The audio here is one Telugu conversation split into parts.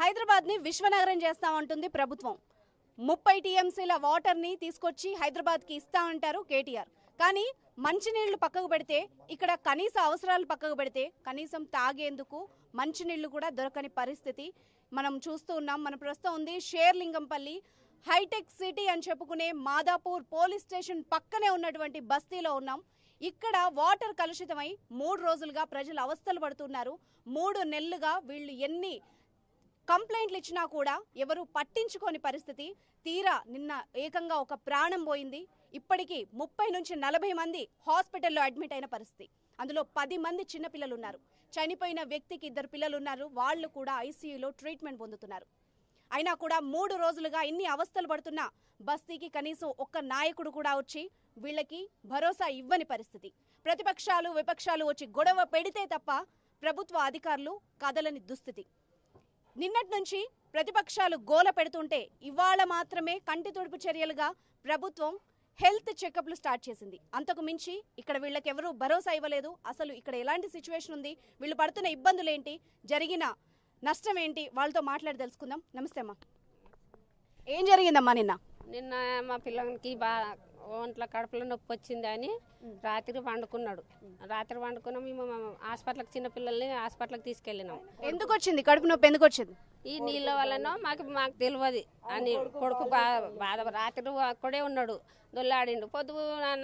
హైదరాబాద్ని విశ్వనగరం చేస్తామంటుంది ప్రభుత్వం ముప్పై టీఎంసీల వాటర్ని తీసుకొచ్చి హైదరాబాద్కి ఉంటారు కేటీఆర్ కానీ మంచినీళ్లు పక్కకు పెడితే ఇక్కడ కనీస అవసరాలు పక్కకు పెడితే కనీసం తాగేందుకు మంచినీళ్లు కూడా దొరకని పరిస్థితి మనం చూస్తూ ఉన్నాం మన ప్రస్తుతం ఉంది షేర్లింగంపల్లి హైటెక్ సిటీ అని చెప్పుకునే మాదాపూర్ పోలీస్ స్టేషన్ పక్కనే ఉన్నటువంటి బస్తీలో ఉన్నాం ఇక్కడ వాటర్ కలుషితమై మూడు రోజులుగా ప్రజలు అవస్థలు పడుతున్నారు మూడు నెలలుగా వీళ్ళు ఎన్ని కంప్లైంట్లు ఇచ్చినా కూడా ఎవరు పట్టించుకోని పరిస్థితి తీరా నిన్న ఏకంగా ఒక ప్రాణం పోయింది ఇప్పటికీ ముప్పై నుంచి నలభై మంది హాస్పిటల్లో అడ్మిట్ అయిన పరిస్థితి అందులో పది మంది పిల్లలు ఉన్నారు చనిపోయిన వ్యక్తికి ఇద్దరు పిల్లలు ఉన్నారు వాళ్ళు కూడా ఐసీయూలో ట్రీట్మెంట్ పొందుతున్నారు అయినా కూడా మూడు రోజులుగా ఇన్ని అవస్థలు పడుతున్న బస్తీకి కనీసం ఒక్క నాయకుడు కూడా వచ్చి వీళ్ళకి భరోసా ఇవ్వని పరిస్థితి ప్రతిపక్షాలు విపక్షాలు వచ్చి గొడవ పెడితే తప్ప ప్రభుత్వ అధికారులు కదలని దుస్థితి నిన్నటి నుంచి ప్రతిపక్షాలు గోల పెడుతుంటే ఇవాళ మాత్రమే కంటి తుడుపు చర్యలుగా ప్రభుత్వం హెల్త్ చెకప్లు స్టార్ట్ చేసింది అంతకు మించి ఇక్కడ వీళ్ళకెవరూ భరోసా ఇవ్వలేదు అసలు ఇక్కడ ఎలాంటి సిచ్యువేషన్ ఉంది వీళ్ళు పడుతున్న ఇబ్బందులు ఏంటి జరిగిన నష్టం ఏంటి వాళ్ళతో మాట్లాడి తెలుసుకుందాం నమస్తే అమ్మా ఏం జరిగిందమ్మా నిన్న నిన్న మా పిల్లలకి బాగా ఒంట్లో కడుపులో నొప్పి వచ్చిందని రాత్రి వండుకున్నాడు రాత్రి వండుకున్నాం మేము హాస్పిటల్కి చిన్న పిల్లల్ని హాస్పిటల్కి తీసుకెళ్ళినాం ఎందుకు వచ్చింది కడుపు నొప్పి ఎందుకు వచ్చింది ఈ నీళ్ళ వలన మాకు మాకు తెలియదు అని కొడుకు బాధ రాత్రి అక్కడే ఉన్నాడు దొల్లాడిండు పొద్దు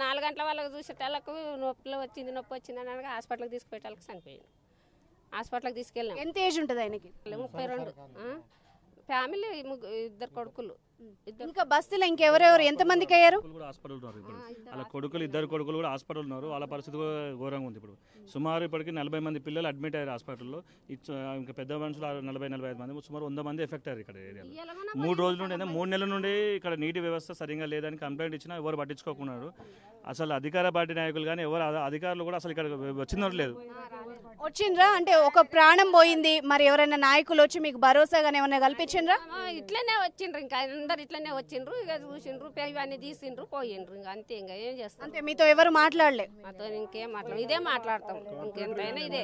నాలుగు గంటల వాళ్ళకి చూసేటకు నొప్పిలో వచ్చింది నొప్పి వచ్చింది అనగా హాస్పిటల్కి తీసుకుపోయేటాలకు చనిపోయాడు హాస్పిటల్కి తీసుకెళ్ళాం ఎంత ఏజ్ ఉంటుంది ఆయనకి ముప్పై రెండు ఫ్యామిలీ ఇద్దరు కొడుకులు ఇంకా బస్సులో ఇంకెవరెవరు ఎంత మందికి అయ్యారు హాస్పిటల్ ఇప్పుడు వాళ్ళ కొడుకులు ఇద్దరు కొడుకులు కూడా హాస్పిటల్ ఉన్నారు వాళ్ళ పరిస్థితి కూడా ఘోరంగా ఉంది ఇప్పుడు సుమారు ఇప్పటికి నలభై మంది పిల్లలు అడ్మిట్ అయ్యారు హాస్పిటల్లో ఇంకా పెద్ద మనుషులు నలభై నలభై ఐదు మంది సుమారు వంద మంది ఎఫెక్ట్ అయ్యారు ఇక్కడ ఏరియాలో మూడు రోజుల నుండి మూడు నెలల నుండి ఇక్కడ నీటి వ్యవస్థ సరిగా లేదని కంప్లైంట్ ఇచ్చినా ఎవరు పట్టించుకోకున్నారు అసలు అధికార పార్టీ నాయకులు కానీ ఎవరు అధికారులు కూడా అసలు ఇక్కడ వచ్చిందరు లేదు వచ్చిండ్రా అంటే ఒక ప్రాణం పోయింది మరి ఎవరైనా నాయకులు వచ్చి మీకు భరోసాగానే ఏమైనా కల్పించిండ్రా ఇట్లనే వచ్చిండ్రు ఇంకా అందరు ఇట్లనే వచ్చిండ్రు ఇక చూసిండ్రు ఇవన్నీ తీసిండ్రు పోయిండ్రు ఇంకా అంతే ఇంకా ఏం చేస్తాం అంతే మీతో ఎవరు మాట్లాడలే మాతో ఇంకేం మాట్లాడు ఇదే మాట్లాడతాం ఇంకెంతైనా ఇదే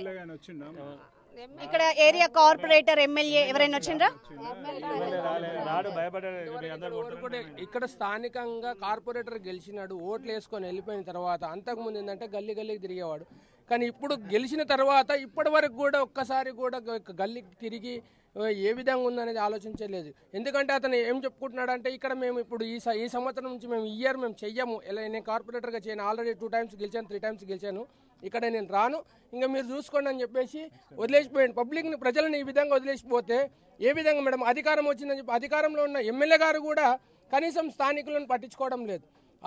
ఇక్కడ ఏరియా కార్పొరేటర్ ఎమ్మెల్యే ఎవరైనా వచ్చిండ్రా ఇక్కడ స్థానికంగా కార్పొరేటర్ గెలిచినాడు ఓట్లు వేసుకొని వెళ్ళిపోయిన తర్వాత అంతకుముందు ఏంటంటే గల్లీ గల్లీకి తిరిగేవాడు కానీ ఇప్పుడు గెలిచిన తర్వాత ఇప్పటి వరకు కూడా ఒక్కసారి కూడా గల్లీకి తిరిగి ఏ విధంగా ఉందనేది ఆలోచించలేదు ఎందుకంటే అతను ఏం చెప్పుకుంటున్నాడంటే ఇక్కడ మేము ఇప్పుడు ఈ ఈ సంవత్సరం నుంచి మేము ఇయర్ మేము చెయ్యము ఇలా నేను కార్పొరేటర్గా చేయను ఆల్రెడీ టూ టైమ్స్ గెలిచాను త్రీ టైమ్స్ గెలిచాను ఇక్కడ నేను రాను ఇంకా మీరు చూసుకోండి అని చెప్పేసి వదిలేసిపోయాను పబ్లిక్ని ప్రజలను ఈ విధంగా వదిలేసిపోతే ఏ విధంగా మేడం అధికారం వచ్చిందని చెప్పి అధికారంలో ఉన్న ఎమ్మెల్యే గారు కూడా కనీసం స్థానికులను పట్టించుకోవడం లేదు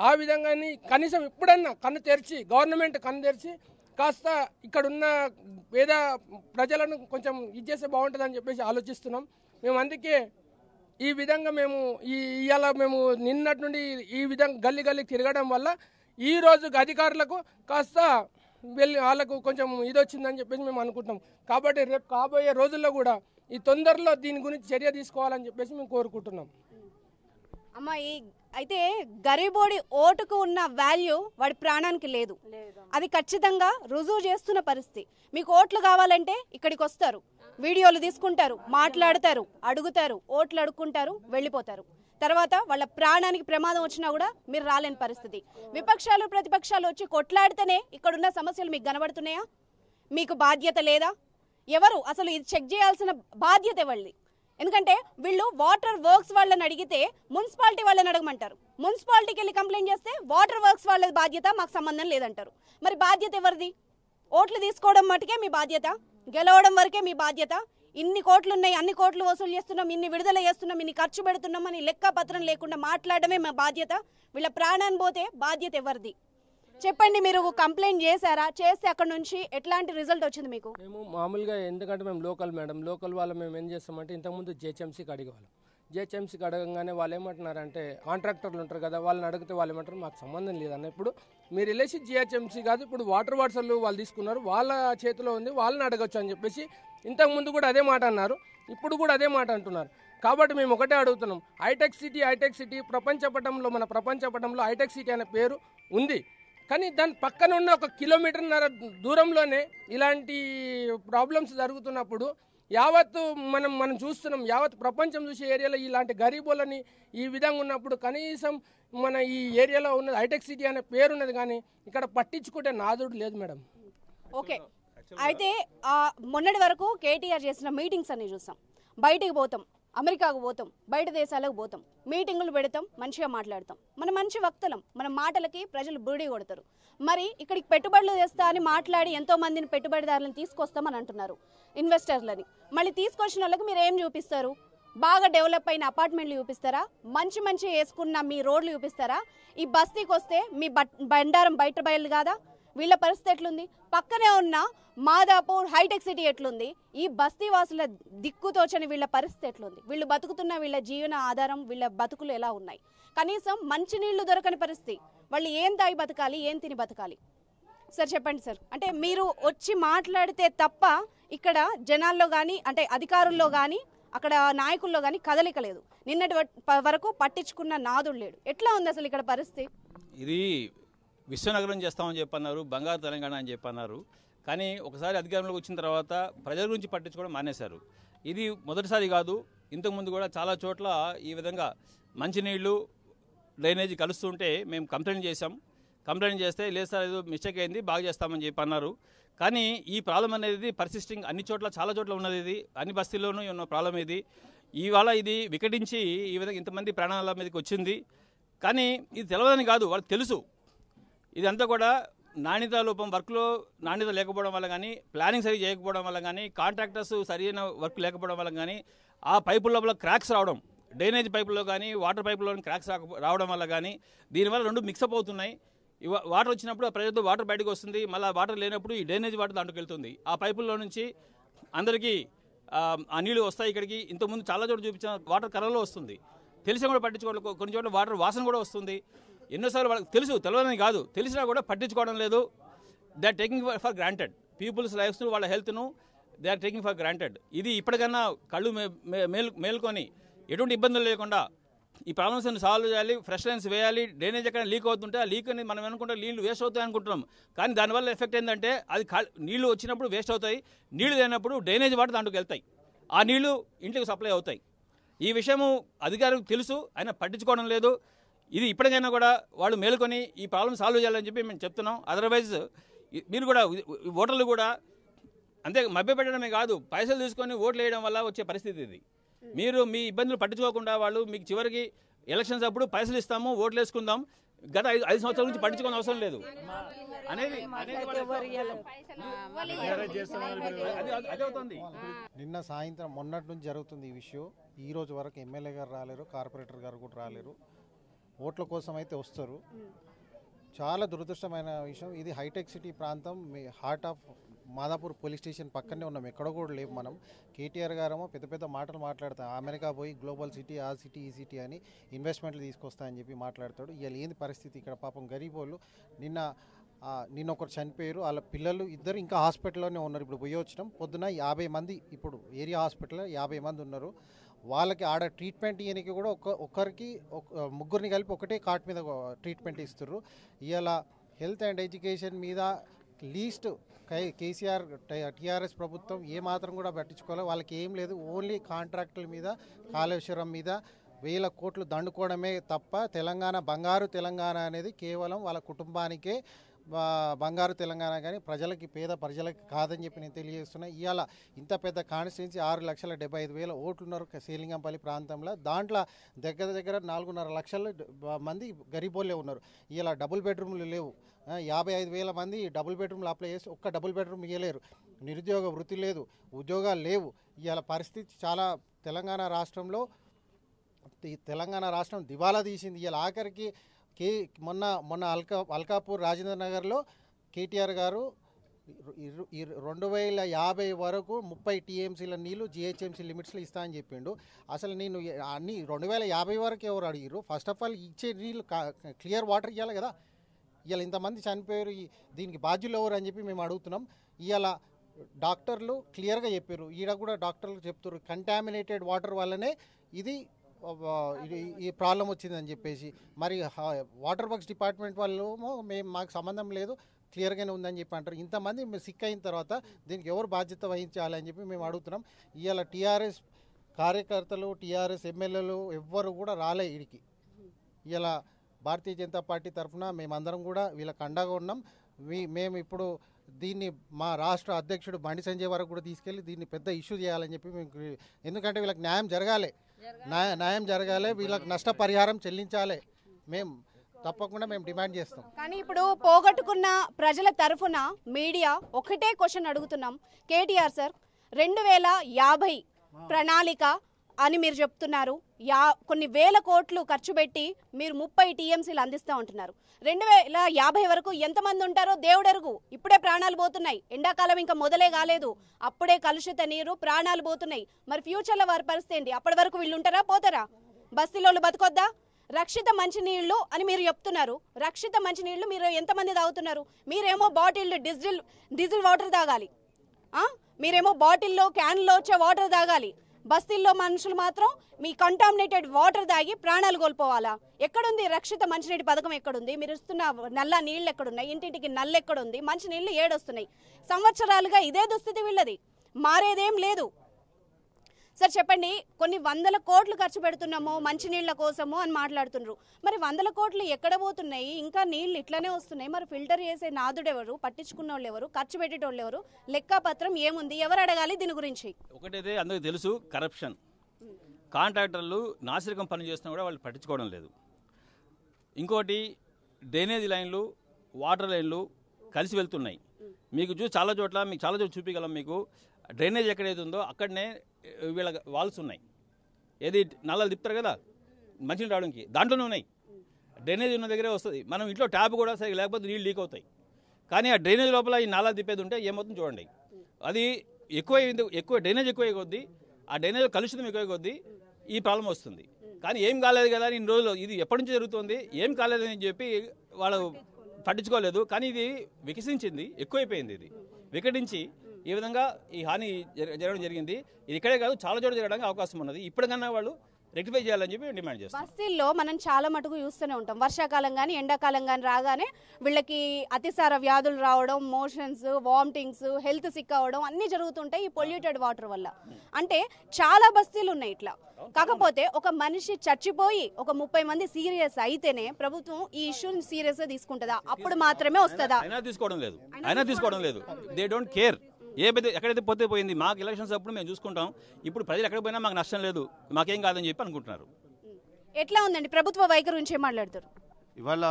ఆ విధంగానే కనీసం ఇప్పుడన్నా కన్ను తెరిచి గవర్నమెంట్ కన్ను తెరిచి కాస్త ఇక్కడున్న పేద ప్రజలను కొంచెం ఇది చేస్తే బాగుంటుందని చెప్పేసి ఆలోచిస్తున్నాం మేము అందుకే ఈ విధంగా మేము ఈ ఇవాళ మేము నిన్నటి నుండి ఈ విధంగా గల్లీ గల్లీ తిరగడం వల్ల ఈ రోజు అధికారులకు కాస్త వెళ్ళి వాళ్ళకు కొంచెం ఇది వచ్చిందని చెప్పేసి మేము అనుకుంటున్నాం కాబట్టి రేపు కాబోయే రోజుల్లో కూడా ఈ తొందరలో దీని గురించి చర్య తీసుకోవాలని చెప్పేసి మేము కోరుకుంటున్నాం అమ్మ ఈ అయితే గరీబోడి ఓటుకు ఉన్న వాల్యూ వాడి ప్రాణానికి లేదు అది ఖచ్చితంగా రుజువు చేస్తున్న పరిస్థితి మీకు ఓట్లు కావాలంటే ఇక్కడికి వస్తారు వీడియోలు తీసుకుంటారు మాట్లాడతారు అడుగుతారు ఓట్లు అడుక్కుంటారు వెళ్ళిపోతారు తర్వాత వాళ్ళ ప్రాణానికి ప్రమాదం వచ్చినా కూడా మీరు రాలేని పరిస్థితి విపక్షాలు ప్రతిపక్షాలు వచ్చి కొట్లాడితేనే ఇక్కడున్న సమస్యలు మీకు కనబడుతున్నాయా మీకు బాధ్యత లేదా ఎవరు అసలు ఇది చెక్ చేయాల్సిన బాధ్యత ఎవరిది ఎందుకంటే వీళ్ళు వాటర్ వర్క్స్ వాళ్ళని అడిగితే మున్సిపాలిటీ వాళ్ళని అడగమంటారు మున్సిపాలిటీకి వెళ్ళి కంప్లైంట్ చేస్తే వాటర్ వర్క్స్ వాళ్ళ బాధ్యత మాకు సంబంధం లేదంటారు మరి బాధ్యత ఎవరిది ఓట్లు తీసుకోవడం మటుకే మీ బాధ్యత గెలవడం వరకే మీ బాధ్యత ఇన్ని కోట్లు ఉన్నాయి అన్ని కోట్లు వసూలు చేస్తున్నాం ఇన్ని విడుదల చేస్తున్నాం ఇన్ని ఖర్చు పెడుతున్నాం అని లెక్క పత్రం లేకుండా మాట్లాడమే మా బాధ్యత వీళ్ళ ప్రాణాన్ని పోతే బాధ్యత ఎవరిది చెప్పండి మీరు కంప్లైంట్ చేశారా చేస్తే అక్కడ నుంచి ఎట్లాంటి రిజల్ట్ వచ్చింది మీకు మేము మామూలుగా ఎందుకంటే మేము లోకల్ మేడం లోకల్ వాళ్ళు మేము ఏం చేస్తామంటే ఇంతకుముందు జేహెచ్ఎంసీకి అడిగేవాళ్ళం జేహెచ్ఎంసీకి అడగంగానే వాళ్ళు ఏమంటున్నారంటే కాంట్రాక్టర్లు ఉంటారు కదా వాళ్ళని అడిగితే వాళ్ళు ఏమంటారు మాకు సంబంధం లేదన్న ఇప్పుడు మీరు వెళ్ళేసి జిహెచ్ఎంసీ కాదు ఇప్పుడు వాటర్ వాటర్లు వాళ్ళు తీసుకున్నారు వాళ్ళ చేతిలో ఉంది వాళ్ళని అడగచ్చు అని చెప్పేసి ఇంతకుముందు కూడా అదే మాట అన్నారు ఇప్పుడు కూడా అదే మాట అంటున్నారు కాబట్టి మేము ఒకటే అడుగుతున్నాం హైటెక్ సిటీ హైటెక్ సిటీ ప్రపంచ పటంలో మన ప్రపంచ పటంలో హైటెక్ సిటీ అనే పేరు ఉంది కానీ దాని పక్కన ఉన్న ఒక కిలోమీటర్న్నర దూరంలోనే ఇలాంటి ప్రాబ్లమ్స్ జరుగుతున్నప్పుడు యావత్ మనం మనం చూస్తున్నాం యావత్ ప్రపంచం చూసే ఏరియాలో ఇలాంటి గరీబులని ఈ విధంగా ఉన్నప్పుడు కనీసం మన ఈ ఏరియాలో ఉన్నది హైటెక్ సిటీ అనే పేరు ఉన్నది కానీ ఇక్కడ పట్టించుకుంటే నాదుడు లేదు మేడం ఓకే అయితే మొన్నటి వరకు కేటీఆర్ చేసిన మీటింగ్స్ అన్ని చూసాం బయటికి పోతాం అమెరికాకు పోతాం బయట దేశాలకు పోతాం మీటింగులు పెడతాం మంచిగా మాట్లాడతాం మన మంచి వక్తలం మన మాటలకి ప్రజలు బుడి కొడతారు మరి ఇక్కడికి పెట్టుబడులు తెస్తా అని మాట్లాడి ఎంతో మందిని పెట్టుబడిదారులను తీసుకొస్తామని అంటున్నారు ఇన్వెస్టర్లని మళ్ళీ తీసుకొచ్చిన వాళ్ళకి మీరు ఏం చూపిస్తారు బాగా డెవలప్ అయిన అపార్ట్మెంట్లు చూపిస్తారా మంచి మంచి వేసుకున్న మీ రోడ్లు చూపిస్తారా ఈ బస్తీకి వస్తే మీ బండారం బయట బయలు కాదా వీళ్ళ పరిస్థితి ఎట్లుంది పక్కనే ఉన్న మాదాపూర్ హైటెక్ సిటీ ఎట్లుంది ఈ బస్తీ వాసుల దిక్కుతోచని వీళ్ళ పరిస్థితి ఎట్లుంది వీళ్ళు బతుకుతున్న వీళ్ళ జీవన ఆధారం వీళ్ళ బతుకులు ఎలా ఉన్నాయి కనీసం మంచినీళ్లు దొరకని పరిస్థితి వాళ్ళు ఏం తాగి బతకాలి ఏం తిని బతకాలి సార్ చెప్పండి సార్ అంటే మీరు వచ్చి మాట్లాడితే తప్ప ఇక్కడ జనాల్లో కానీ అంటే అధికారుల్లో కానీ అక్కడ నాయకుల్లో కానీ కదలిక లేదు నిన్నటి వరకు పట్టించుకున్న నాదుడు లేడు ఎట్లా ఉంది అసలు ఇక్కడ పరిస్థితి ఇది విశ్వనగరం చేస్తామని చెప్పన్నారు బంగారు తెలంగాణ అని చెప్పన్నారు కానీ ఒకసారి అధికారంలోకి వచ్చిన తర్వాత ప్రజల గురించి పట్టించుకోవడం మానేశారు ఇది మొదటిసారి కాదు ఇంతకుముందు కూడా చాలా చోట్ల ఈ విధంగా మంచినీళ్ళు డ్రైనేజీ కలుస్తుంటే మేము కంప్లైంట్ చేశాం కంప్లైంట్ చేస్తే లేదు సార్ ఏదో మిస్టేక్ అయింది బాగా చేస్తామని చెప్పి అన్నారు కానీ ఈ ప్రాబ్లం అనేది పర్సిస్టింగ్ అన్ని చోట్ల చాలా చోట్ల ఉన్నది ఇది అన్ని బస్తీల్లోనూ ఉన్న ప్రాబ్లం ఇది ఇవాళ ఇది వికటించి ఈ విధంగా ఇంతమంది ప్రాణాల మీదకి వచ్చింది కానీ ఇది తెలవదని కాదు వాళ్ళకి తెలుసు ఇదంతా కూడా నాణ్యత లోపం వర్క్లో నాణ్యత లేకపోవడం వల్ల కానీ ప్లానింగ్ సరి చేయకపోవడం వల్ల కానీ కాంట్రాక్టర్స్ సరైన వర్క్ లేకపోవడం వల్ల కానీ ఆ పైపుల లోపల క్రాక్స్ రావడం డ్రైనేజ్ పైపులో కానీ వాటర్ పైపులో క్రాక్స్ రావడం వల్ల కానీ దీనివల్ల రెండు మిక్సప్ అవుతున్నాయి వాటర్ వచ్చినప్పుడు ఆ ప్రజలతో వాటర్ బయటకు వస్తుంది మళ్ళీ వాటర్ లేనప్పుడు ఈ డ్రైనేజ్ వాటర్ దాంట్లోకి వెళ్తుంది ఆ పైపుల్లో నుంచి అందరికీ ఆ నీళ్ళు వస్తాయి ఇక్కడికి ఇంతకుముందు చాలా చోట్ల చూపించిన వాటర్ కర్రలో వస్తుంది తెలిసి కూడా పట్టించుకోవాలి కొన్ని చోట్ల వాటర్ వాసన కూడా వస్తుంది ఎన్నోసార్లు వాళ్ళకి తెలుసు తెలియదని కాదు తెలిసినా కూడా పట్టించుకోవడం లేదు they are taking for granted people's లైఫ్స్ను వాళ్ళ హెల్త్ను they are taking for granted ఇది ఇప్పటికన్నా కళ్ళు మేల్ మేల్కొని ఎటువంటి ఇబ్బందులు లేకుండా ఈ ప్రాబ్లమ్స్ని సాల్వ్ చేయాలి ఫ్రెష్ లైన్స్ వేయాలి డ్రైనేజ్ ఎక్కడ లీక్ అవుతుంటే ఆ లీక్ అని మనం అనుకుంటే నీళ్ళు వేస్ట్ అవుతాయి అనుకుంటున్నాం కానీ దానివల్ల ఎఫెక్ట్ ఏంటంటే అది నీళ్లు వచ్చినప్పుడు వేస్ట్ అవుతాయి నీళ్లు లేనప్పుడు డ్రైనేజ్ వాటి దాంట్లోకి వెళ్తాయి ఆ నీళ్లు ఇంటికి సప్లై అవుతాయి ఈ విషయము అధికారులకు తెలుసు ఆయన పట్టించుకోవడం లేదు ఇది ఇప్పటికైనా కూడా వాళ్ళు మేలుకొని ఈ ప్రాబ్లం సాల్వ్ చేయాలని చెప్పి మేము చెప్తున్నాం అదర్వైజ్ మీరు కూడా ఓటర్లు కూడా అంతే మభ్యపెట్టడమే కాదు పైసలు తీసుకొని ఓట్లు వేయడం వల్ల వచ్చే పరిస్థితి ఇది మీరు మీ ఇబ్బందులు పట్టించుకోకుండా వాళ్ళు మీకు చివరికి ఎలక్షన్స్ అప్పుడు పైసలు ఇస్తాము ఓట్లు వేసుకుందాం గత ఐదు ఐదు సంవత్సరాల నుంచి పట్టించుకోని అవసరం లేదు అనేది నిన్న సాయంత్రం మొన్నటి నుంచి జరుగుతుంది ఈ విషయం ఈ రోజు వరకు ఎమ్మెల్యే గారు రాలేరు కార్పొరేటర్ గారు కూడా రాలేరు ఓట్ల కోసం అయితే వస్తారు చాలా దురదృష్టమైన విషయం ఇది హైటెక్ సిటీ ప్రాంతం మీ heart of Madhapur police station పక్కనే ఉన్నాం ఎక్కడ కూడా లేవు మనం కేటీఆర్ గారేమో పెద్ద పెద్ద మాటలు మాట్లాడతాం అమెరికా పోయి గ్లోబల్ సిటీ ఆ సిటీ ఈ సిటీ అని ఇన్వెస్ట్మెంట్లు తీసుకొస్తాయని చెప్పి మాట్లాడతాడు ఇవాళ ఏంది పరిస్థితి ఇక్కడ పాపం గరీబ్ వాళ్ళు నిన్న నిన్న ఒకరు చనిపోయారు వాళ్ళ పిల్లలు ఇద్దరు ఇంకా హాస్పిటల్లోనే ఉన్నారు ఇప్పుడు పోయి వచ్చినాం పొద్దున యాభై మంది ఇప్పుడు ఏరియా హాస్పిటల్లో యాభై మంది ఉన్నారు వాళ్ళకి ఆడ ట్రీట్మెంట్ ఇవ్వడానికి కూడా ఒక ఒక్కరికి ముగ్గురిని కలిపి ఒకటే కార్ట్ మీద ట్రీట్మెంట్ ఇస్తున్నారు ఇవాళ హెల్త్ అండ్ ఎడ్యుకేషన్ మీద లీస్ట్ కేసీఆర్ టీఆర్ఎస్ ప్రభుత్వం ఏ మాత్రం కూడా పట్టించుకోలేదు వాళ్ళకి ఏం లేదు ఓన్లీ కాంట్రాక్టుల మీద కాళేశ్వరం మీద వేల కోట్లు దండుకోవడమే తప్ప తెలంగాణ బంగారు తెలంగాణ అనేది కేవలం వాళ్ళ కుటుంబానికే బంగారు తెలంగాణ కానీ ప్రజలకి పేద ప్రజలకి కాదని చెప్పి నేను తెలియజేస్తున్నా ఇవాళ ఇంత పెద్ద కాన్స్టిట్యున్సీ ఆరు లక్షల డెబ్బై ఐదు వేల ఓట్లున్నారు శ్రీలింగంపల్లి ప్రాంతంలో దాంట్లో దగ్గర దగ్గర నాలుగున్నర లక్షల మంది గరీబోళ్ళే ఉన్నారు ఇలా డబుల్ బెడ్రూమ్లు లేవు యాభై ఐదు వేల మంది డబుల్ బెడ్రూమ్లు అప్లై చేసి ఒక్క డబుల్ బెడ్రూమ్ ఇవ్వలేరు నిరుద్యోగ వృత్తి లేదు ఉద్యోగాలు లేవు ఇవాళ పరిస్థితి చాలా తెలంగాణ రాష్ట్రంలో తెలంగాణ రాష్ట్రం దివాలా తీసింది ఇవాళ ఆఖరికి కే మొన్న మొన్న అల్కా అల్కాపూర్ రాజేంద్ర నగర్లో కేటీఆర్ గారు రెండు వేల యాభై వరకు ముప్పై టీఎంసీల నీళ్లు జిహెచ్ఎంసీ లిమిట్స్లో ఇస్తా అని చెప్పిండు అసలు నేను అన్ని రెండు వేల యాభై వరకు ఎవరు అడిగారు ఫస్ట్ ఆఫ్ ఆల్ ఇచ్చే నీళ్ళు క్లియర్ వాటర్ ఇవ్వాలి కదా ఇవాళ ఇంతమంది చనిపోయారు దీనికి బాధ్యులు ఎవరు అని చెప్పి మేము అడుగుతున్నాం ఇవాళ డాక్టర్లు క్లియర్గా చెప్పారు ఈడ కూడా డాక్టర్లు చెప్తున్నారు కంటామినేటెడ్ వాటర్ వల్లనే ఇది ఈ ప్రాబ్లం వచ్చిందని చెప్పేసి మరి వాటర్ వర్క్స్ డిపార్ట్మెంట్ వాళ్ళు మేము మాకు సంబంధం లేదు క్లియర్గానే ఉందని చెప్పి అంటారు ఇంతమంది సిక్ అయిన తర్వాత దీనికి ఎవరు బాధ్యత వహించాలని చెప్పి మేము అడుగుతున్నాం ఇవాళ టీఆర్ఎస్ కార్యకర్తలు టీఆర్ఎస్ ఎమ్మెల్యేలు ఎవ్వరు కూడా రాలే ఇడికి ఇలా భారతీయ జనతా పార్టీ తరఫున మేమందరం కూడా వీళ్ళకి అండగా ఉన్నాం మేము ఇప్పుడు దీన్ని మా రాష్ట్ర అధ్యక్షుడు బండి సంజయ్ వరకు కూడా తీసుకెళ్ళి దీన్ని పెద్ద ఇష్యూ చేయాలని చెప్పి మేము ఎందుకంటే వీళ్ళకి న్యాయం జరగాలి న్యాయం జరగాలి వీళ్ళకి నష్టపరిహారం చెల్లించాలి మేము తప్పకుండా మేము డిమాండ్ చేస్తాం కానీ ఇప్పుడు పోగొట్టుకున్న ప్రజల తరఫున మీడియా ఒకటే క్వశ్చన్ అడుగుతున్నాం కేటీఆర్ సార్ రెండు వేల యాభై ప్రణాళిక అని మీరు చెప్తున్నారు యా కొన్ని వేల కోట్లు ఖర్చు పెట్టి మీరు ముప్పై టీఎంసీలు అందిస్తూ ఉంటున్నారు రెండు వేల యాభై వరకు ఎంతమంది ఉంటారో దేవుడరుగు ఇప్పుడే ప్రాణాలు పోతున్నాయి ఎండాకాలం ఇంకా మొదలే కాలేదు అప్పుడే కలుషిత నీరు ప్రాణాలు పోతున్నాయి మరి ఫ్యూచర్లో వారి పరిస్థితి ఏంటి అప్పటి వరకు వీళ్ళు ఉంటారా పోతారా బస్తీలోళ్ళు బతుకొద్దా రక్షిత మంచినీళ్ళు అని మీరు చెప్తున్నారు రక్షిత మంచినీళ్ళు మీరు ఎంతమంది తాగుతున్నారు మీరేమో బాటిల్ డిజిల్ డీజిల్ వాటర్ తాగాలి మీరేమో బాటిల్లో క్యాన్లో వచ్చే వాటర్ తాగాలి బస్తీల్లో మనుషులు మాత్రం మీ కంటామినేటెడ్ వాటర్ తాగి ప్రాణాలు కోల్పోవాలా ఎక్కడుంది రక్షిత మంచినీటి పథకం ఎక్కడుంది మీరు ఇస్తున్న నల్ల నీళ్ళు ఎక్కడున్నాయి ఇంటింటికి నల్ల ఎక్కడుంది మంచినీళ్ళు ఏడొస్తున్నాయి సంవత్సరాలుగా ఇదే దుస్థితి వీళ్ళది మారేదేం లేదు సార్ చెప్పండి కొన్ని వందల కోట్లు ఖర్చు పెడుతున్నాము మంచి నీళ్ల కోసము అని మాట్లాడుతున్నారు మరి వందల కోట్లు ఎక్కడ పోతున్నాయి ఇంకా నీళ్ళు ఇట్లానే వస్తున్నాయి మరి ఫిల్టర్ చేసే నాదుడెవరు పట్టించుకున్న వాళ్ళు ఎవరు ఖర్చు పెట్టేటోళ్ళు ఎవరు లెక్కపత్రం ఏముంది ఎవరు అడగాలి దీని గురించి ఒకటైతే అందరికి తెలుసు కరప్షన్ కాంట్రాక్టర్లు నాసిరకం పని చేస్తున్నా కూడా వాళ్ళు పట్టించుకోవడం లేదు ఇంకోటి డ్రైనేజ్ లైన్లు వాటర్ లైన్లు కలిసి వెళ్తున్నాయి మీకు చూసి చాలా చోట్ల మీకు చాలా చోట్ల చూపించగలం మీకు డ్రైనేజ్ ఎక్కడైతే ఉందో అక్కడనే వీళ్ళ వాల్స్ ఉన్నాయి ఏది నల్లలు తిప్పుతారు కదా మంచినీళ్ళు రావడానికి దాంట్లోనే ఉన్నాయి డ్రైనేజ్ ఉన్న దగ్గరే వస్తుంది మనం ఇంట్లో ట్యాప్ కూడా సరిగ్గా లేకపోతే నీళ్ళు లీక్ అవుతాయి కానీ ఆ డ్రైనేజ్ లోపల ఈ నాలా తిప్పేది ఉంటే ఏమవుతుంది చూడండి అది ఎక్కువ ఎక్కువ డ్రైనేజ్ ఎక్కువ కొద్ది ఆ డ్రైనేజ్ కలుషితం ఎక్కువ కొద్ది ఈ ప్రాబ్లం వస్తుంది కానీ ఏం కాలేదు కదా ఇన్ని రోజులు ఇది ఎప్పటి నుంచి జరుగుతుంది ఏం కాలేదని చెప్పి వాళ్ళు పట్టించుకోలేదు కానీ ఇది వికసించింది ఎక్కువైపోయింది ఇది వికటించి ఈ విధంగా ఈ హాని జరగడం జరిగింది ఇది ఇక్కడే కాదు చాలా చోట్ల జరగడానికి అవకాశం ఉన్నది ఇప్పటికన్నా వాళ్ళు రెక్టిఫై చేయాలని చెప్పి డిమాండ్ చేస్తారు బస్తీల్లో మనం చాలా మటుకు చూస్తూనే ఉంటాం వర్షాకాలం కానీ ఎండాకాలం కానీ రాగానే వీళ్ళకి అతిసార వ్యాధులు రావడం మోషన్స్ వామిటింగ్స్ హెల్త్ సిక్ అవ్వడం అన్నీ జరుగుతుంటాయి ఈ పొల్యూటెడ్ వాటర్ వల్ల అంటే చాలా బస్తీలు ఉన్నాయి ఇట్లా కాకపోతే ఒక మనిషి చచ్చిపోయి ఒక ముప్పై మంది సీరియస్ అయితేనే ప్రభుత్వం ఈ ఇష్యూని సీరియస్ గా తీసుకుంటుందా అప్పుడు మాత్రమే వస్తుందా తీసుకోవడం లేదు తీసుకోవడం లేదు దే డోంట్ కేర్ ఏ పెద్ద ఎక్కడైతే పొత్తు పోయింది మాకు ఎలక్షన్స్ అప్పుడు మేము చూసుకుంటాం ఇప్పుడు ప్రజలు ఎక్కడ పోయినా మాకు నష్టం లేదు మాకేం కాదని చెప్పి అనుకుంటున్నారు ఎట్లా ఉందండి ప్రభుత్వ వైఖరి నుంచి ఏం ఇవాళ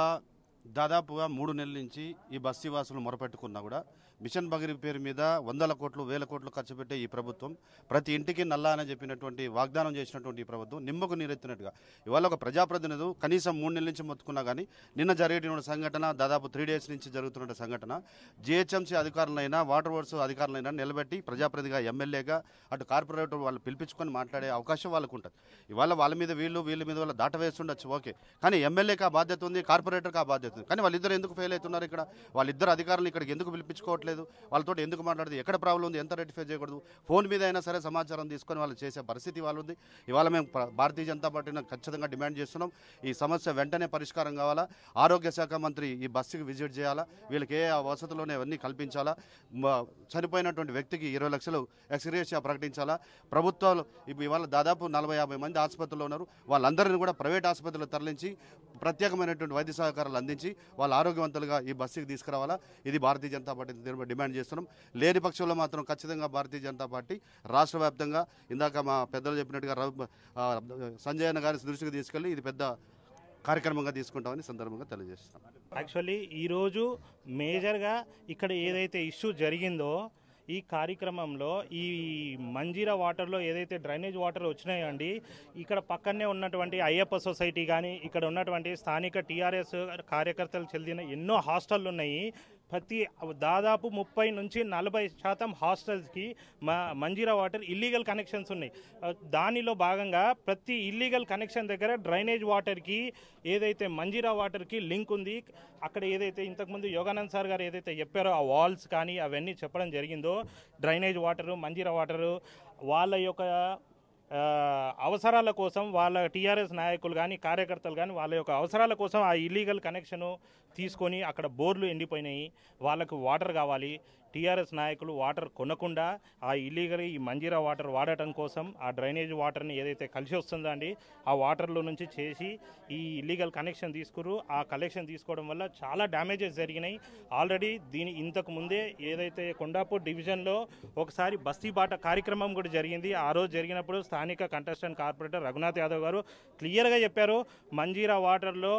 దాదాపుగా మూడు నెలల నుంచి ఈ బస్సు వాసులు మొరపెట్టుకున్నా కూడా మిషన్ బగిరి పేరు మీద వందల కోట్లు వేల కోట్లు ఖర్చు పెట్టే ఈ ప్రభుత్వం ప్రతి ఇంటికి నల్లా అని చెప్పినటువంటి వాగ్దానం చేసినటువంటి ఈ ప్రభుత్వం నిమ్మకు నీరెత్తినట్టుగా ఇవాళ ఒక ప్రజాప్రతినిధి కనీసం మూడు నెలల నుంచి మొత్తుకున్నా కానీ నిన్న జరిగేటువంటి సంఘటన దాదాపు త్రీ డేస్ నుంచి జరుగుతున్న సంఘటన జిహెచ్ఎంసీ అధికారులైనా వాటర్ వర్క్స్ అధికారులైనా నిలబెట్టి ప్రజాప్రతినిధిగా ఎమ్మెల్యేగా అటు కార్పొరేటర్ వాళ్ళు పిలిపించుకొని మాట్లాడే అవకాశం వాళ్ళకు ఉంటుంది ఇవాళ వాళ్ళ మీద వీళ్ళు వీళ్ళ మీద వాళ్ళు దాటవేస్తుండొచ్చు ఓకే కానీ ఎమ్మెల్యేకి ఆ బాధ్యత ఉంది కార్పొరేటర్కి ఆ బాధ్యత ఉంది కానీ వాళ్ళిద్దరు ఎందుకు ఫెయిల్ అవుతున్నారు ఇక్కడ వాళ్ళిద్దరు అధికారులు ఇక్కడికి ఎందుకు పిలిపించుకోవట్లేదు చేయట్లేదు వాళ్ళతో ఎందుకు మాట్లాడదు ఎక్కడ ప్రాబ్లం ఉంది ఎంత రెక్టిఫై చేయకూడదు ఫోన్ మీద అయినా సరే సమాచారం తీసుకొని వాళ్ళు చేసే పరిస్థితి వాళ్ళు ఉంది ఇవాళ మేము భారతీయ జనతా పార్టీని ఖచ్చితంగా డిమాండ్ చేస్తున్నాం ఈ సమస్య వెంటనే పరిష్కారం కావాలా ఆరోగ్య శాఖ మంత్రి ఈ బస్సుకి విజిట్ చేయాలా వీళ్ళకి ఏ వసతులను అవన్నీ కల్పించాలా చనిపోయినటువంటి వ్యక్తికి ఇరవై లక్షలు ఎక్స్గ్రేషియా ప్రకటించాలా ప్రభుత్వాలు ఇవాళ దాదాపు నలభై యాభై మంది ఆసుపత్రిలో ఉన్నారు వాళ్ళందరిని కూడా ప్రైవేట్ ఆసుపత్రిలో తరలించి ప్రత్యేకమైనటువంటి వైద్య సహకారాలు అందించి వాళ్ళు ఆరోగ్యవంతులుగా ఈ బస్సుకి తీసుకురావాలా ఇది భారతీయ జనతా పార్టీ డిమాండ్ చేస్తున్నాం లేని పక్షంలో మాత్రం ఖచ్చితంగా భారతీయ జనతా పార్టీ రాష్ట్ర వ్యాప్తంగా ఇందాక మా పెద్దలు చెప్పినట్టుగా సంజయ్ అన్న గారి దృష్టికి తీసుకెళ్ళి ఇది పెద్ద కార్యక్రమంగా తీసుకుంటామని సందర్భంగా తెలియజేస్తున్నాం యాక్చువల్లీ ఈరోజు మేజర్గా ఇక్కడ ఏదైతే ఇష్యూ జరిగిందో ఈ కార్యక్రమంలో ఈ మంజీరా వాటర్లో ఏదైతే డ్రైనేజ్ వాటర్ వచ్చినాయండి ఇక్కడ పక్కనే ఉన్నటువంటి అయ్యప్ప సొసైటీ కానీ ఇక్కడ ఉన్నటువంటి స్థానిక టీఆర్ఎస్ కార్యకర్తలు చెందిన ఎన్నో హాస్టళ్ళు ఉన్నాయి ప్రతి దాదాపు ముప్పై నుంచి నలభై శాతం హాస్టల్స్కి మంజీరా వాటర్ ఇల్లీగల్ కనెక్షన్స్ ఉన్నాయి దానిలో భాగంగా ప్రతి ఇల్లీగల్ కనెక్షన్ దగ్గర డ్రైనేజ్ వాటర్కి ఏదైతే మంజీరా వాటర్కి లింక్ ఉంది అక్కడ ఏదైతే ఇంతకుముందు యోగానంద్ సార్ గారు ఏదైతే చెప్పారో ఆ వాల్స్ కానీ అవన్నీ చెప్పడం జరిగిందో డ్రైనేజ్ వాటరు మంజీరా వాటరు వాళ్ళ యొక్క అవసరాల కోసం వాళ్ళ టీఆర్ఎస్ నాయకులు కానీ కార్యకర్తలు కానీ వాళ్ళ యొక్క అవసరాల కోసం ఆ ఇల్లీగల్ కనెక్షను తీసుకొని అక్కడ బోర్లు ఎండిపోయినాయి వాళ్ళకు వాటర్ కావాలి టీఆర్ఎస్ నాయకులు వాటర్ కొనకుండా ఆ ఇల్లీగల్ ఈ మంజీరా వాటర్ వాడటం కోసం ఆ డ్రైనేజ్ వాటర్ని ఏదైతే కలిసి వస్తుందో అండి ఆ వాటర్లో నుంచి చేసి ఈ ఇల్లీగల్ కనెక్షన్ తీసుకురు ఆ కలెక్షన్ తీసుకోవడం వల్ల చాలా డ్యామేజెస్ జరిగినాయి ఆల్రెడీ దీని ఇంతకు ముందే ఏదైతే కొండాపూర్ డివిజన్లో ఒకసారి బస్తీ బాట కార్యక్రమం కూడా జరిగింది ఆ రోజు జరిగినప్పుడు స్థానిక కంటెస్టెంట్ కార్పొరేటర్ రఘునాథ్ యాదవ్ గారు క్లియర్గా చెప్పారు మంజీరా వాటర్లో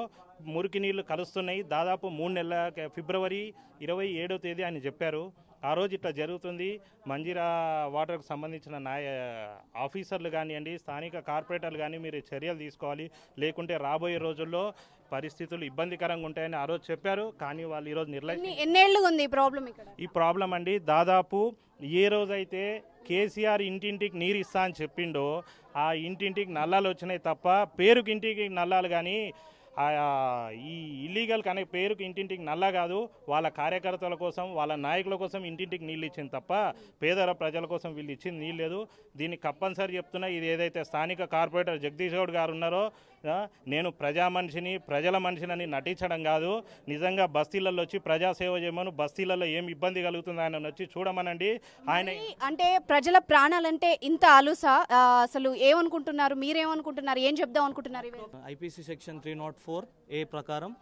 మురికి నీళ్లు కలుస్తున్నాయి దాదాపు మూడు నెలల ఫిబ్రవరి ఇరవై ఏడో తేదీ ఆయన చెప్పారు ఆ రోజు ఇట్లా జరుగుతుంది మంజీరా వాటర్కు సంబంధించిన నాయ ఆఫీసర్లు కానివ్వండి స్థానిక కార్పొరేటర్లు కానీ మీరు చర్యలు తీసుకోవాలి లేకుంటే రాబోయే రోజుల్లో పరిస్థితులు ఇబ్బందికరంగా ఉంటాయని ఆ రోజు చెప్పారు కానీ వాళ్ళు ఈరోజు నిర్లక్ష్యం ఎన్నేళ్ళు ఉంది ఈ ప్రాబ్లం ఈ ప్రాబ్లం అండి దాదాపు ఏ రోజైతే కేసీఆర్ ఇంటింటికి నీరు ఇస్తా అని చెప్పిండో ఆ ఇంటింటికి నల్లాలు వచ్చినాయి తప్ప పేరుకి ఇంటికి నల్లాలు కానీ ఈ ఇల్లీగల్ కనే పేరుకి ఇంటింటికి నల్ల కాదు వాళ్ళ కార్యకర్తల కోసం వాళ్ళ నాయకుల కోసం ఇంటింటికి నీళ్ళు ఇచ్చింది తప్ప పేదల ప్రజల కోసం వీళ్ళు ఇచ్చింది నీళ్ళు లేదు దీనికి తప్పనిసరి చెప్తున్నా ఇది ఏదైతే స్థానిక కార్పొరేటర్ జగదీష్ గౌడ్ గారు ఉన్నారో నేను ప్రజా మనిషిని ప్రజల మనిషిని నటించడం కాదు నిజంగా బస్తీలలో వచ్చి ప్రజాసేవ చేయమను బస్తీలలో ఏం ఇబ్బంది కలుగుతుంది ఆయన వచ్చి చూడమనండి ఆయన అంటే ప్రజల ప్రాణాలంటే ఇంత అలుస అసలు ఏమనుకుంటున్నారు మీరేమనుకుంటున్నారు ఏం చెప్దాం అనుకుంటున్నారు IPC section three naught four A ప్రకారం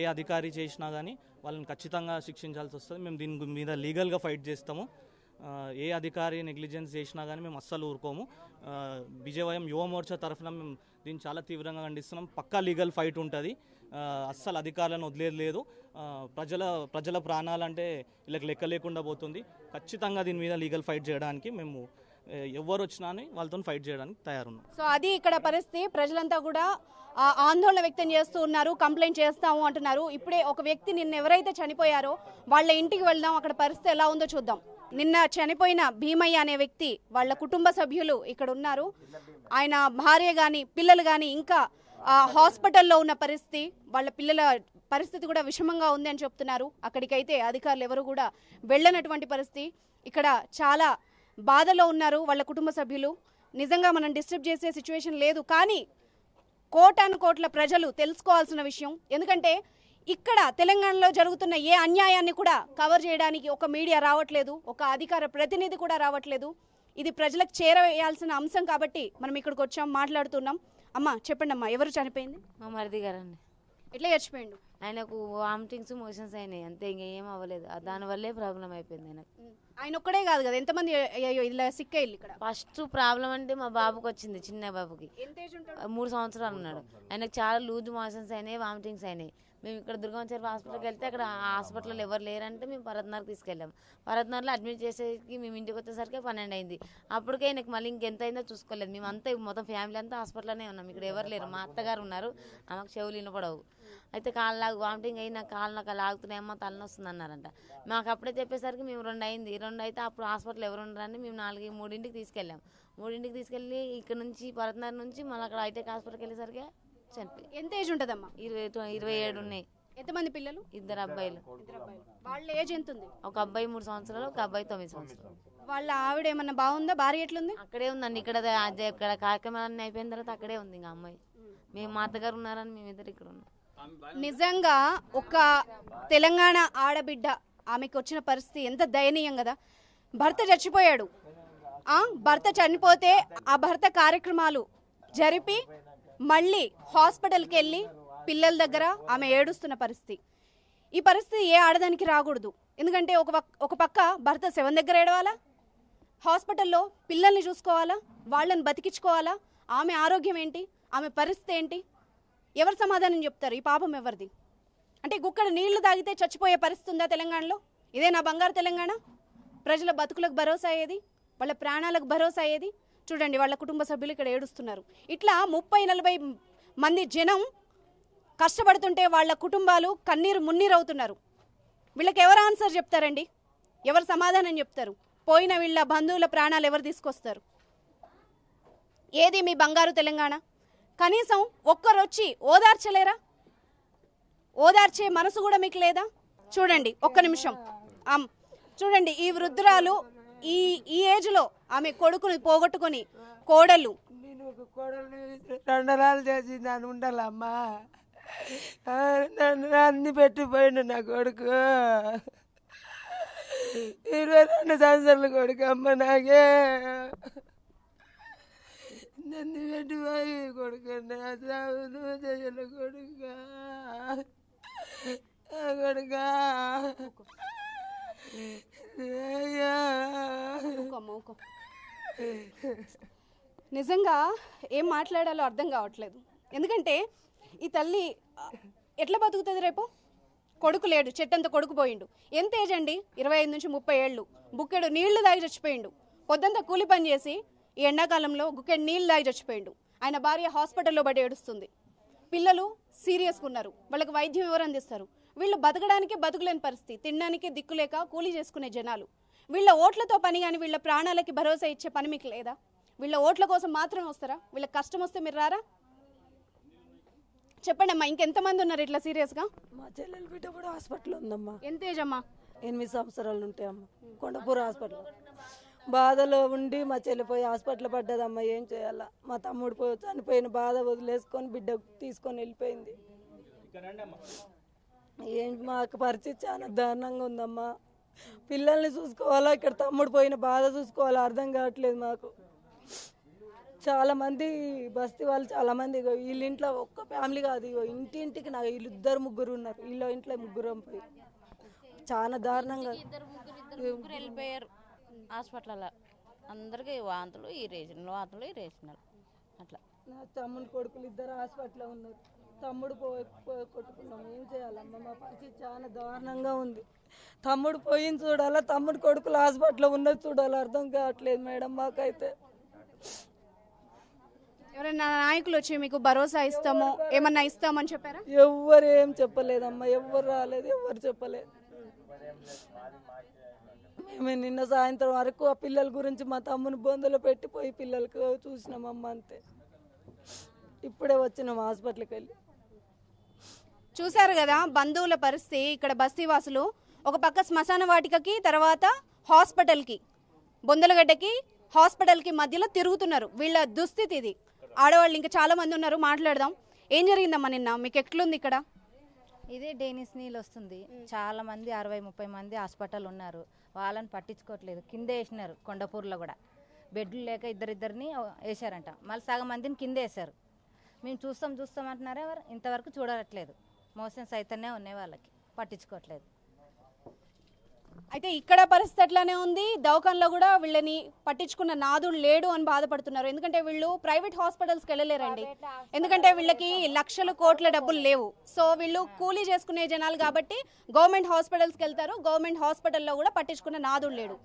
ఏ అధికారి చేసినా కానీ వాళ్ళని ఖచ్చితంగా శిక్షించాల్సి వస్తుంది మేము దీని మీద లీగల్గా ఫైట్ చేస్తాము ఏ అధికారి నెగ్లిజెన్స్ చేసినా కానీ మేము అస్సలు ఊరుకోము విజయవాయం యువ మోర్చా తరఫున మేము దీన్ని చాలా తీవ్రంగా ఖండిస్తున్నాం పక్కా లీగల్ ఫైట్ ఉంటుంది అస్సలు అధికారులను వదిలేదు లేదు ప్రజల ప్రజల ప్రాణాలంటే వీళ్ళకి లెక్క లేకుండా పోతుంది ఖచ్చితంగా దీని మీద లీగల్ ఫైట్ చేయడానికి మేము ఎవరు వచ్చినా వాళ్ళతో ఫైట్ చేయడానికి తయారున్నాం సో అది ఇక్కడ పరిస్థితి ప్రజలంతా కూడా ఆందోళన వ్యక్తం చేస్తూ ఉన్నారు కంప్లైంట్ చేస్తాము అంటున్నారు ఇప్పుడే ఒక వ్యక్తి నిన్న ఎవరైతే చనిపోయారో వాళ్ళ ఇంటికి వెళ్దాం అక్కడ పరిస్థితి ఎలా ఉందో చూద్దాం నిన్న చనిపోయిన భీమయ్య అనే వ్యక్తి వాళ్ళ కుటుంబ సభ్యులు ఇక్కడ ఉన్నారు ఆయన భార్య కానీ పిల్లలు కానీ ఇంకా హాస్పిటల్లో ఉన్న పరిస్థితి వాళ్ళ పిల్లల పరిస్థితి కూడా విషమంగా ఉంది అని చెప్తున్నారు అక్కడికైతే అధికారులు ఎవరు కూడా వెళ్ళనటువంటి పరిస్థితి ఇక్కడ చాలా బాధలో ఉన్నారు వాళ్ళ కుటుంబ సభ్యులు నిజంగా మనం డిస్టర్బ్ చేసే సిచ్యువేషన్ లేదు కానీ కోటాను కోట్ల ప్రజలు తెలుసుకోవాల్సిన విషయం ఎందుకంటే ఇక్కడ తెలంగాణలో జరుగుతున్న ఏ అన్యాయాన్ని కూడా కవర్ చేయడానికి ఒక మీడియా రావట్లేదు ఒక అధికార ప్రతినిధి కూడా రావట్లేదు ఇది ప్రజలకు చేరవేయాల్సిన అంశం కాబట్టి మనం ఇక్కడికి వచ్చాం మాట్లాడుతున్నాం అమ్మ చెప్పండి అమ్మా ఎవరు చనిపోయింది మా మరిది గారు అండి ఎట్లా చచ్చిపోయిండు ఆయనకు వామిటింగ్స్ మోషన్స్ అయినాయి అంతే ఇంకా ఏం అవ్వలేదు దానివల్లే ప్రాబ్లం అయిపోయింది ఆయనకు ఆయన ఒక్కడే కాదు కదా ఎంతమంది ఇలా సిక్ అయ్యి ఇక్కడ ఫస్ట్ ప్రాబ్లం అంటే మా బాబుకి వచ్చింది చిన్న బాబుకి మూడు సంవత్సరాలు ఉన్నాడు ఆయనకు చాలా లూజ్ మోషన్స్ అయినాయి వామిటింగ్స్ అయినాయి మేము ఇక్కడ దుర్గాంచారి హాస్పిటల్కి వెళ్తే అక్కడ హాస్పిటల్లో ఎవరు లేరంటే మేము భరత్నగర్కి తీసుకెళ్ళాము భరత్నగర్లో అడ్మిట్ చేసేకి మేము ఇంటికి వచ్చేసరికి పన్నెండు అయింది అప్పటికే నాకు మళ్ళీ ఇంకెంత అయిందో చూసుకోలేదు మేము అంతా మొత్తం ఫ్యామిలీ అంతా హాస్పిటల్లోనే ఉన్నాం ఇక్కడ ఎవరు లేరు మా అత్తగారు ఉన్నారు ఆమెకు చెవులు వినపడవు అయితే కాళ్ళు లాగు వామిటింగ్ అయ్యి నా కాళ్ళు నాకు లాగుతున్నాయమ్మా తలనొస్తుంది అన్నారంట మాకు అప్పుడే చెప్పేసరికి మేము రెండు అయింది రెండు అయితే అప్పుడు హాస్పిటల్ ఎవరు ఉండరని మేము నాలుగు మూడింటికి తీసుకెళ్ళాము మూడింటికి తీసుకెళ్ళి ఇక్కడ నుంచి భరత్నగర్ నుంచి మళ్ళీ అక్కడ హైటెక్ హాస్పిటల్కి వెళ్ళేసరికి చనిపోయి ఎంత ఏజ్ ఉంటుందమ్మా ఇరవై టు- ఇరవై ఏడు ఉన్నాయి ఎంతమంది పిల్లలు ఇద్దరు అబ్బాయిలు ఇద్దరు వాళ్ళ ఏజ్ ఎంత ఉంది ఒక అబ్బాయి మూడు సంవత్సరాలు ఒక అబ్బాయి తొమ్మిది సంవత్సరాలు వాళ్ళ ఆవిడ ఏమన్నా బాగుందా భార్య ఎట్లుంది అక్కడే ఉందండి ఇక్కడ అదే- ఇక్కడ కార్యక్రమాలన్నీ అయిపోయిన తర్వాత అక్కడే ఉంది ఇంకా అమ్మాయి మేము మా అత్తగారు ఉన్నారని మేమిద్దరు ఇక్కడ ఉన్నాం నిజంగా ఒక తెలంగాణ ఆడబిడ్డ ఆమెకు వచ్చిన పరిస్థితి ఎంత దయనీయం కదా భర్త చచ్చిపోయాడు భర్త చనిపోతే ఆ భర్త కార్యక్రమాలు జరిపి మళ్ళీ హాస్పిటల్కి వెళ్ళి పిల్లల దగ్గర ఆమె ఏడుస్తున్న పరిస్థితి ఈ పరిస్థితి ఏ ఆడదానికి రాకూడదు ఎందుకంటే ఒక ఒక పక్క భర్త శవం దగ్గర ఏడవాలా హాస్పిటల్లో పిల్లల్ని చూసుకోవాలా వాళ్ళని బతికించుకోవాలా ఆమె ఆరోగ్యం ఏంటి ఆమె పరిస్థితి ఏంటి ఎవరు సమాధానం చెప్తారు ఈ పాపం ఎవరిది అంటే గుక్కడ నీళ్లు తాగితే చచ్చిపోయే పరిస్థితి ఉందా తెలంగాణలో ఇదే నా బంగారు తెలంగాణ ప్రజల బతుకులకు భరోసా అయ్యేది వాళ్ళ ప్రాణాలకు భరోసా అయ్యేది చూడండి వాళ్ళ కుటుంబ సభ్యులు ఇక్కడ ఏడుస్తున్నారు ఇట్లా ముప్పై నలభై మంది జనం కష్టపడుతుంటే వాళ్ళ కుటుంబాలు కన్నీరు మున్నీరు అవుతున్నారు వీళ్ళకి ఎవరు ఆన్సర్ చెప్తారండి ఎవరు సమాధానం చెప్తారు పోయిన వీళ్ళ బంధువుల ప్రాణాలు ఎవరు తీసుకొస్తారు ఏది మీ బంగారు తెలంగాణ కనీసం ఒక్కరొచ్చి ఓదార్చలేరా ఓదార్చే మనసు కూడా మీకు లేదా చూడండి ఒక్క నిమిషం చూడండి ఈ వృద్ధురాలు ఈ ఈ ఏజ్లో ఆమె కొడుకుని పోగొట్టుకొని కోడలు నేను చేసి నన్ను ఉండాలమ్మా అన్ని పెట్టిపోయిండు నా కొడుకు ఇరవై రెండు సంవత్సరాల కొడుకు అమ్మ నాకే నన్ను పెట్టిపోయి కొడుకు నువ్వు కొడుకు కొడుక కొడుక నిజంగా ఏం మాట్లాడాలో అర్థం కావట్లేదు ఎందుకంటే ఈ తల్లి ఎట్లా బతుకుతుంది రేపు కొడుకు లేడు చెట్టంత కొడుకు పోయిండు ఎంత ఏజ్ అండి ఇరవై ఐదు నుంచి ముప్పై ఏళ్ళు బుక్కెడు నీళ్లు దాగి చచ్చిపోయిండు పొద్దంతా కూలి పని చేసి ఈ ఎండాకాలంలో గుక్కెడు నీళ్లు దాగి చచ్చిపోయిండు ఆయన భార్య హాస్పిటల్లో పడి ఏడుస్తుంది పిల్లలు సీరియస్గా ఉన్నారు వాళ్ళకి వైద్యం ఎవరు అందిస్తారు వీళ్ళు బతకడానికి బతుకులేని పరిస్థితి తినడానికి దిక్కులేక కూలీ చేసుకునే జనాలు వీళ్ళ ఓట్లతో పని కానీ వీళ్ళ ప్రాణాలకి భరోసా ఇచ్చే పని మీకు లేదా వీళ్ళ ఓట్ల కోసం మాత్రమే వస్తారా వీళ్ళ కష్టం వస్తే మీరు రారా చెప్పండి అమ్మా ఇంకెంతమంది ఉన్నారు ఇట్లా సీరియస్గా మా చెల్లెలు బిడ్డ కూడా హాస్పిటల్ ఉందమ్మా ఎంత ఏజ్ అమ్మా ఎనిమిది సంవత్సరాలు ఉంటాయమ్మా కొండపూర్ హాస్పిటల్ బాధలో ఉండి మా చెల్లిపోయి హాస్పిటల్ పడ్డదమ్మా ఏం చేయాలా మా తమ్ముడు పోయి చనిపోయిన బాధ వదిలేసుకొని బిడ్డ తీసుకొని వెళ్ళిపోయింది ఏం మాకు పరిస్థితి చాలా దారుణంగా ఉందమ్మా పిల్లల్ని చూసుకోవాలా ఇక్కడ తమ్ముడు పోయిన బాధ చూసుకోవాలా అర్థం కావట్లేదు మాకు చాలామంది బస్తీ వాళ్ళు చాలామంది వీళ్ళ ఇంట్లో ఒక్క ఫ్యామిలీ కాదు ఇగో ఇంటింటికి నాకు వీళ్ళు ఇద్దరు ముగ్గురు ఉన్నారు వీళ్ళ ఇంట్లో ముగ్గురు పోయి చాలా దారుణంగా వెళ్ళిపోయారు హాస్పిటల్ అందరికీ వాంతులు ఈ రేషన్ వాంతులు ఈ రేషన్ అట్లా నా తమ్ముని కొడుకులు ఇద్దరు హాస్పిటల్లో ఉన్నారు తమ్ముడు పోయి కొట్టుకున్నాం ఏం చేయాలమ్మ మా పరిస్థితి చాలా దారుణంగా ఉంది తమ్ముడు పోయింది చూడాలా తమ్ముడు కొడుకులు హాస్పిటల్లో ఉన్నది చూడాలి అర్థం కావట్లేదు మేడం మాకైతే ఎవరైనా నాయకులు వచ్చి మీకు భరోసా ఇస్తాము ఏమన్నా ఇస్తామని చెప్పారా ఎవ్వరు ఏం చెప్పలేదమ్మా ఎవ్వరు రాలేదు ఎవ్వరు చెప్పలేదు మేము నిన్న సాయంత్రం వరకు ఆ పిల్లల గురించి మా తమ్ముని బొందలో పెట్టిపోయి పిల్లలకు చూసినామమ్మ అంతే ఇప్పుడే వచ్చినాం హాస్పిటల్కి వెళ్ళి చూశారు కదా బంధువుల పరిస్థితి ఇక్కడ బస్తీవాసులు ఒక పక్క శ్మశాన వాటికకి తర్వాత హాస్పిటల్కి బొందలగడ్డకి హాస్పిటల్కి మధ్యలో తిరుగుతున్నారు వీళ్ళ దుస్థితి ఇది ఆడవాళ్ళు ఇంకా చాలా మంది ఉన్నారు మాట్లాడదాం ఏం జరిగిందమ్మా నిన్న మీకు ఎట్లుంది ఇక్కడ ఇదే డేనిస్ నీళ్ళు వస్తుంది చాలా మంది అరవై ముప్పై మంది హాస్పిటల్ ఉన్నారు వాళ్ళని పట్టించుకోవట్లేదు కింద వేసినారు కొండపూర్లో కూడా బెడ్లు లేక ఇద్దరిద్దరిని వేసారంట మళ్ళీ సగం మందిని కింద వేశారు మేము చూస్తాం చూస్తాం అంటున్నారే ఇంతవరకు చూడట్లేదు మోసం సైతనే ఉన్నాయి వాళ్ళకి పట్టించుకోవట్లేదు అయితే ఇక్కడ పరిస్థితి అట్లానే ఉంది దవకంలో కూడా వీళ్ళని పట్టించుకున్న నాదుడు లేడు అని బాధపడుతున్నారు ఎందుకంటే వీళ్ళు ప్రైవేట్ హాస్పిటల్స్కి వెళ్ళలేరండి ఎందుకంటే వీళ్ళకి లక్షల కోట్ల డబ్బులు లేవు సో వీళ్ళు కూలీ చేసుకునే జనాలు కాబట్టి గవర్నమెంట్ హాస్పిటల్స్కి వెళ్తారు గవర్నమెంట్ హాస్పిటల్లో కూడా పట్టించుకున్న నాదుడు లేడు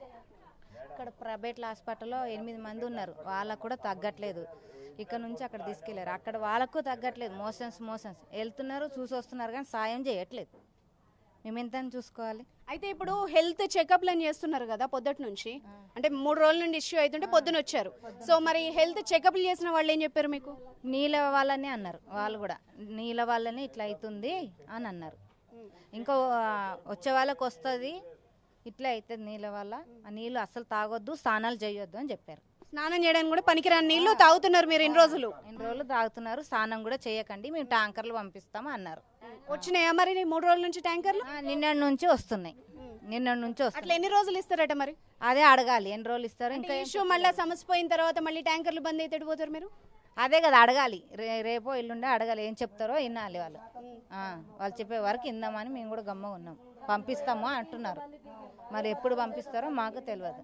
ఇక్కడ ప్రైవేట్ హాస్పిటల్లో ఎనిమిది మంది ఉన్నారు వాళ్ళకు కూడా తగ్గట్లేదు ఇక్కడ నుంచి అక్కడ తీసుకెళ్లారు అక్కడ వాళ్ళకు తగ్గట్లేదు మోషన్స్ మోషన్స్ వెళ్తున్నారు చూసి వస్తున్నారు కానీ సాయం చేయట్లేదు మేము ఎంత చూసుకోవాలి అయితే ఇప్పుడు హెల్త్ చెకప్లు అని చేస్తున్నారు కదా పొద్దుటి నుంచి అంటే మూడు రోజుల నుండి ఇష్యూ అవుతుంటే పొద్దున వచ్చారు సో మరి హెల్త్ చెకప్లు చేసిన వాళ్ళు ఏం చెప్పారు మీకు నీళ్ళ వాళ్ళని అన్నారు వాళ్ళు కూడా నీళ్ళ వాళ్ళని ఇట్లా అవుతుంది అని అన్నారు ఇంకో వచ్చే వాళ్ళకి వస్తుంది ఇట్లా అవుతుంది నీళ్ళ వల్ల నీళ్ళు అసలు తాగొద్దు స్నానాలు చేయొద్దు అని చెప్పారు స్నానం చేయడానికి కూడా పనికిరాని నీళ్లు తాగుతున్నారు మీరు ఎన్ని రోజులు ఎన్ని రోజులు తాగుతున్నారు స్నానం కూడా చేయకండి మేము ట్యాంకర్లు పంపిస్తాము అన్నారు వచ్చినాయా మరి మూడు రోజుల నుంచి ట్యాంకర్లు నిన్న నుంచి వస్తున్నాయి నిన్న నుంచి అట్లా ఎన్ని రోజులు ఇస్తారట మరి అదే అడగాలి ఎన్ని రోజులు ఇస్తారు ఇంకా ఇష్యూ మళ్ళీ సమస్య పోయిన తర్వాత మళ్ళీ ట్యాంకర్లు బంద్ అయితే పోతారు మీరు అదే కదా అడగాలి రే రేపో ఇల్లుండే అడగాలి ఏం చెప్తారో వినాలి వాళ్ళు వాళ్ళు చెప్పే వరకు ఇందామని మేము కూడా గమ్మగా ఉన్నాం పంపిస్తాము అంటున్నారు మరి ఎప్పుడు పంపిస్తారో మాకు తెలియదు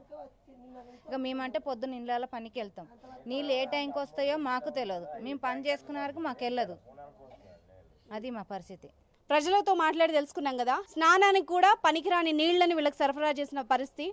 ఇక మేమంటే పొద్దున్న ఇళ్ళ పనికి వెళ్తాం నీళ్ళు ఏ టైంకి వస్తాయో మాకు తెలియదు మేము పని చేసుకునే వరకు మాకు వెళ్ళదు అది మా పరిస్థితి ప్రజలతో మాట్లాడి తెలుసుకున్నాం కదా స్నానానికి కూడా పనికిరాని నీళ్లను వీళ్ళకి సరఫరా చేసిన పరిస్థితి